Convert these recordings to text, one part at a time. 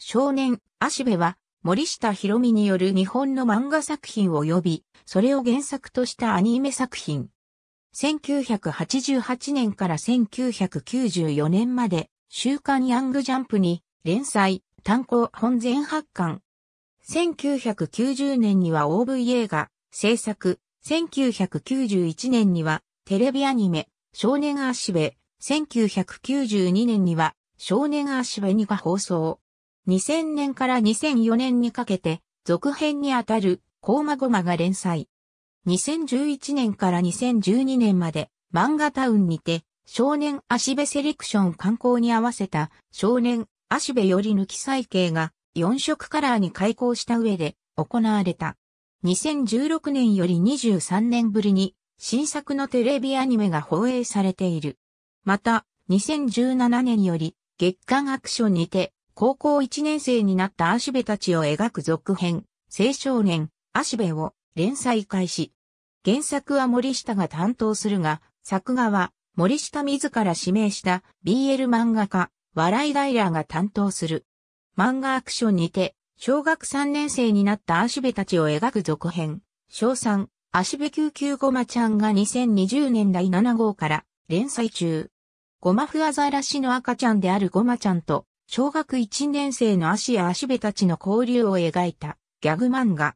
少年、足部は、森下博美による日本の漫画作品を呼び、それを原作としたアニメ作品。1988年から1994年まで、週刊ヤングジャンプに、連載、単行本全発巻。1990年には OVA が制作、1991年にはテレビアニメ、少年足部、1992年には少年足部にが放送。2000年から2004年にかけて、続編にあたる、コーマゴマが連載。2011年から2012年まで、漫画タウンにて、少年足部セレクション観光に合わせた、少年足部より抜き再掲が、4色カラーに開校した上で、行われた。2016年より23年ぶりに、新作のテレビアニメが放映されている。また、2017年より、月刊アクションにて、高校1年生になった足部たちを描く続編、青少年、足部を連載開始。原作は森下が担当するが、作画は森下自ら指名した BL 漫画家、笑いダイラーが担当する。漫画アクションにて、小学3年生になった足部たちを描く続編、小3、足部救急ごまちゃんが2020年第7号から連載中。ゴマフアザラシの赤ちゃんであるごまちゃんと、小学1年生の足や足部たちの交流を描いたギャグ漫画。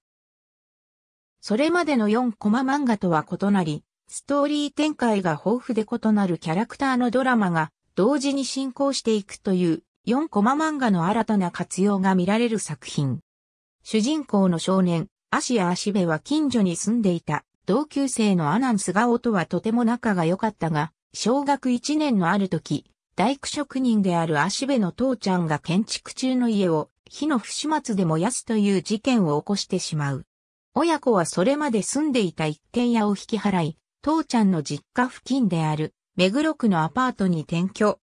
それまでの4コマ漫画とは異なり、ストーリー展開が豊富で異なるキャラクターのドラマが同時に進行していくという4コマ漫画の新たな活用が見られる作品。主人公の少年、足や足部は近所に住んでいた同級生のアナンスガオとはとても仲が良かったが、小学1年のある時、大工職人である足部の父ちゃんが建築中の家を火の不始末で燃やすという事件を起こしてしまう。親子はそれまで住んでいた一軒家を引き払い、父ちゃんの実家付近である目黒区のアパートに転居。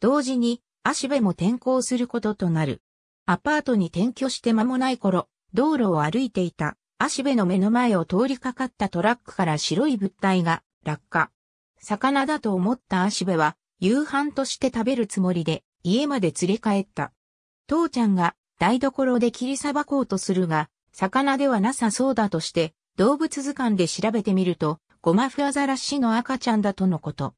同時に足部も転校することとなる。アパートに転居して間もない頃、道路を歩いていた足部の目の前を通りかかったトラックから白い物体が落下。魚だと思った足部は夕飯として食べるつもりで家まで連れ帰った。父ちゃんが台所で切りさばこうとするが、魚ではなさそうだとして、動物図鑑で調べてみると、ゴマフアザラシの赤ちゃんだとのこと。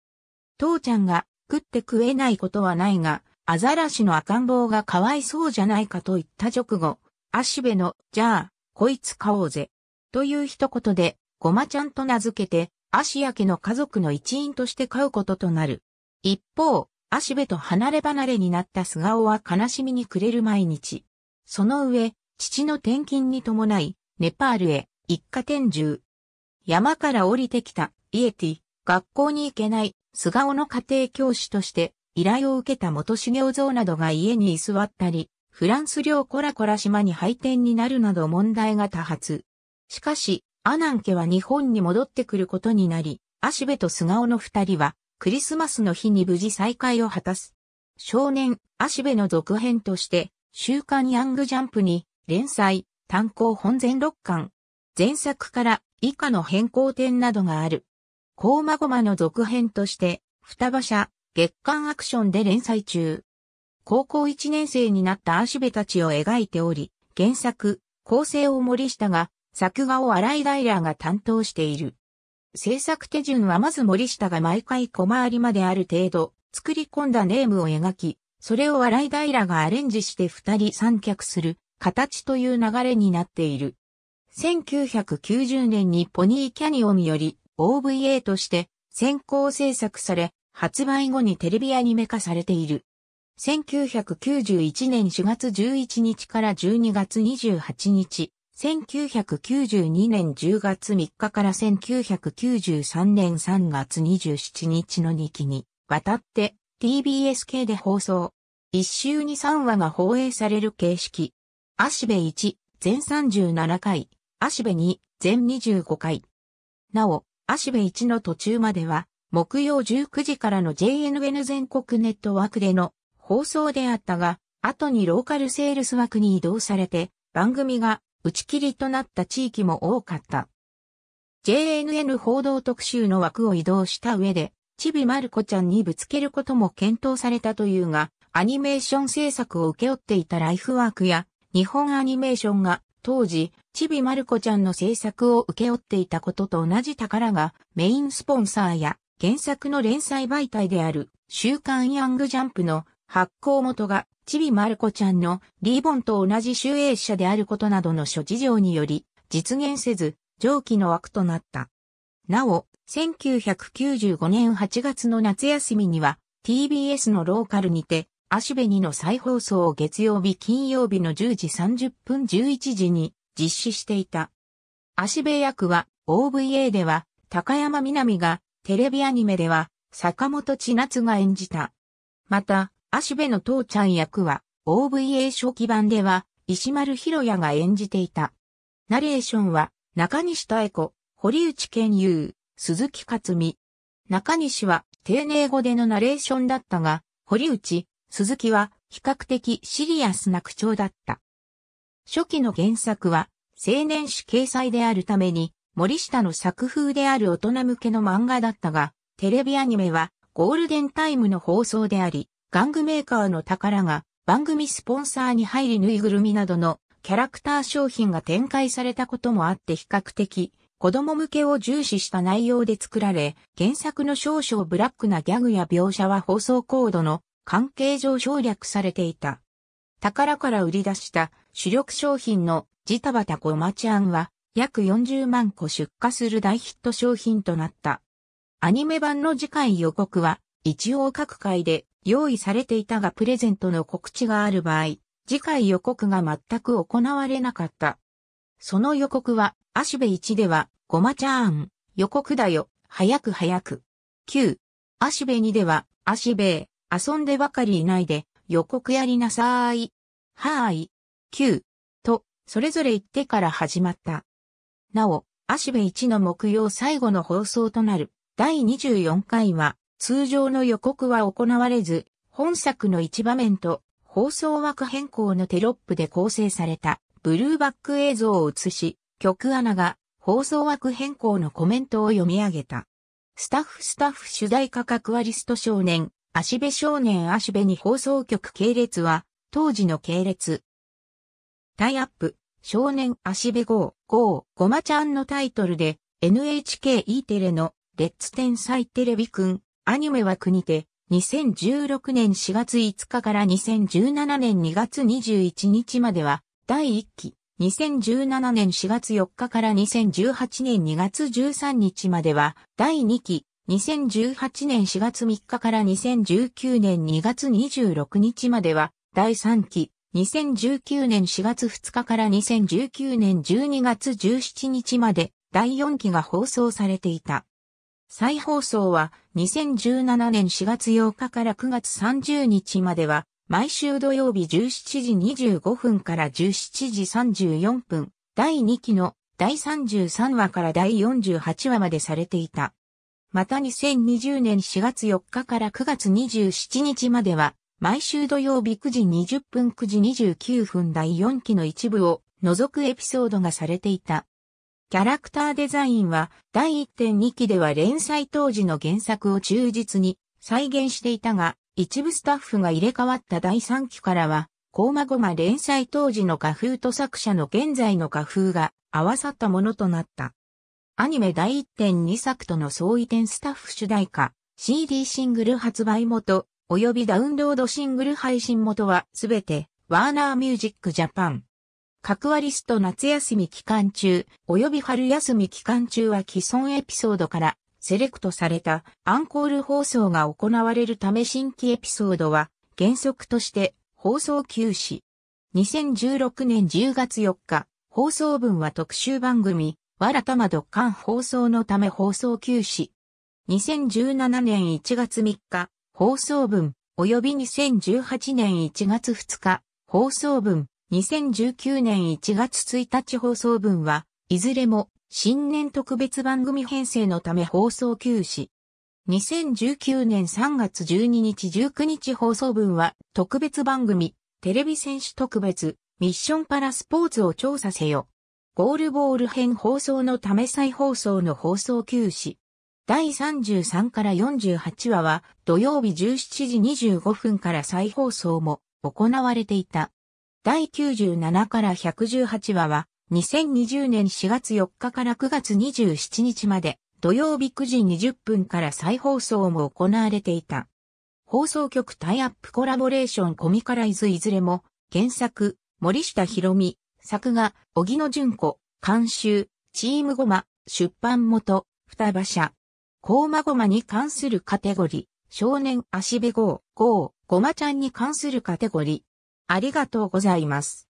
父ちゃんが食って食えないことはないが、アザラシの赤ん坊がかわいそうじゃないかと言った直後、足ベの、じゃあ、こいつ買おうぜ。という一言で、ゴマちゃんと名付けて、足焼けの家族の一員として飼うこととなる。一方、足部と離れ離れになった菅生は悲しみに暮れる毎日。その上、父の転勤に伴い、ネパールへ、一家転住。山から降りてきた、イエティ、学校に行けない、菅生の家庭教師として、依頼を受けた元重雄像などが家に居座ったり、フランス領コラコラ島に廃店になるなど問題が多発。しかし、アナン家は日本に戻ってくることになり、足部と菅生の二人はクリスマスの日に無事再会を果たす。少年、足部の続編として、週刊ヤングジャンプに、連載、単行本全6巻。前作から以下の変更点などがある。コーマゴマの続編として、双葉社、月刊アクションで連載中。高校1年生になった足部たちを描いており、原作、構成を盛し下が、作画を荒井ダイラーが担当している。制作手順はまず森下が毎回小回りまである程度作り込んだネームを描き、それを笑い平がアレンジして二人三脚する形という流れになっている。1990年にポニーキャニオンより OVA として先行制作され、発売後にテレビアニメ化されている。1991年4月11日から12月28日、1992年10月3日から1993年3月27日の2期にわたって TBS k で放送。一週に3話が放映される形式。足部1、全37回、足部2、全25回。なお、足部1の途中までは、木曜19時からの JNN 全国ネットワークでの放送であったが、後にローカルセールス枠に移動されて、番組が打ち切りとなった地域も多かった。JNN 報道特集の枠を移動した上で、ちびまる子ちゃんにぶつけることも検討されたというが、アニメーション制作を請け負っていたライフワークや、日本アニメーションが当時、ちびまる子ちゃんの制作を請け負っていたことと同じ宝がメインスポンサーや原作の連載媒体である週刊ヤングジャンプの発行元が、ちびまる子ちゃんのリーボンと同じ集英社であることなどの諸事情により、実現せず、上記の枠となった。なお、1995年8月の夏休みには、TBS のローカルにて、アシベニの再放送を月曜日金曜日の10時30分11時に実施していた。アシベ役は OVA では高山みなみが、テレビアニメでは坂本千夏が演じた。また、足部の父ちゃん役は、OVA 初期版では、石丸博也が演じていた。ナレーションは、中西恵子、堀内健優、鈴木克美。中西は、丁寧語でのナレーションだったが、堀内、鈴木は、比較的シリアスな口調だった。初期の原作は、青年誌掲載であるために、森下の作風である大人向けの漫画だったが、テレビアニメは、ゴールデンタイムの放送であり、玩具メーカーの宝が番組スポンサーに入りぬいぐるみなどのキャラクター商品が展開されたこともあって比較的子供向けを重視した内容で作られ、原作の少々ブラックなギャグや描写は放送コードの関係上省略されていた。宝から売り出した主力商品のジタバタコマチャンは約40万個出荷する大ヒット商品となった。アニメ版の次回予告は一応各回で用意されていたがプレゼントの告知がある場合、次回予告が全く行われなかった。その予告は、アシベ1では、ごまちゃーん、予告だよ、早く早く。9、アシベ2では、アシベ遊んでばかりいないで、予告やりなさーい。はーい。9、と、それぞれ言ってから始まった。なお、アシベ1の木曜最後の放送となる、第24回は、通常の予告は行われず、本作の一場面と放送枠変更のテロップで構成されたブルーバック映像を映し、曲アナが放送枠変更のコメントを読み上げた。スタッフスタッフ主題歌カクワリスト少年、足部少年足部に放送局系列は、当時の系列。タイアップ、少年足部号、号、ごまちゃんのタイトルで、NHKE テレの、レッツ天才テレビくん、アニメは国で、2016年4月5日から2017年2月21日までは、第1期、2017年4月4日から2018年2月13日までは、第2期、2018年4月3日から2019年2月26日までは、第3期、2019年4月2日から2019年12月17日まで、第4期が放送されていた。再放送は2017年4月8日から9月30日までは毎週土曜日17時25分から17時34分第2期の第33話から第48話までされていた。また2020年4月4日から9月27日までは毎週土曜日9時20分9時29分第4期の一部を除くエピソードがされていた。キャラクターデザインは第1.2期では連載当時の原作を忠実に再現していたが、一部スタッフが入れ替わった第3期からは、コーマゴマ連載当時の画風と作者の現在の画風が合わさったものとなった。アニメ第1.2作との相違点スタッフ主題歌、CD シングル発売元、及びダウンロードシングル配信元はすべて、ワーナーミュージックジャパン。各割スト夏休み期間中、及び春休み期間中は既存エピソードからセレクトされたアンコール放送が行われるため新規エピソードは原則として放送休止。2016年10月4日、放送分は特集番組、わらたまど間放送のため放送休止。2017年1月3日、放送分、及び2018年1月2日、放送分、2019年1月1日放送分は、いずれも新年特別番組編成のため放送休止。2019年3月12日19日放送分は特別番組、テレビ選手特別、ミッションパラスポーツを調査せよ。ゴールボール編放送のため再放送の放送休止。第33から48話は土曜日17時25分から再放送も行われていた。第97から118話は、2020年4月4日から9月27日まで、土曜日9時20分から再放送も行われていた。放送局タイアップコラボレーションコミカライズいずれも、原作、森下博美、作画、荻野純子、監修、チームゴマ、出版元、双葉社。コーマゴマに関するカテゴリー、少年足部号、号、ゴマちゃんに関するカテゴリー、ありがとうございます。